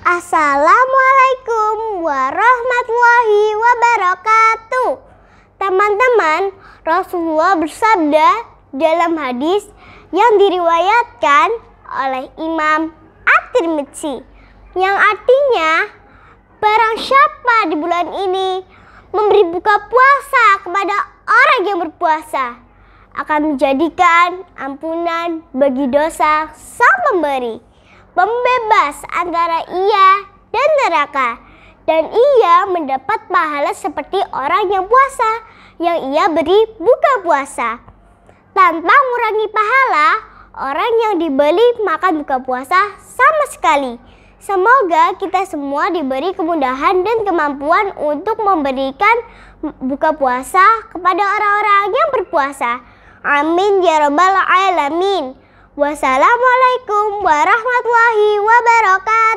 Assalamualaikum warahmatullahi wabarakatuh. Teman-teman, Rasulullah bersabda dalam hadis yang diriwayatkan oleh Imam At-Tirmidzi yang artinya barang siapa di bulan ini memberi buka puasa kepada orang yang berpuasa akan menjadikan ampunan bagi dosa sang pemberi pembebas antara ia dan neraka. Dan ia mendapat pahala seperti orang yang puasa, yang ia beri buka puasa. Tanpa mengurangi pahala, orang yang dibeli makan buka puasa sama sekali. Semoga kita semua diberi kemudahan dan kemampuan untuk memberikan buka puasa kepada orang-orang yang berpuasa. Amin ya Rabbal 'Alamin. Wassalamualaikum warahmatullahi wabarakatuh warahmatullahi wabarakatuh.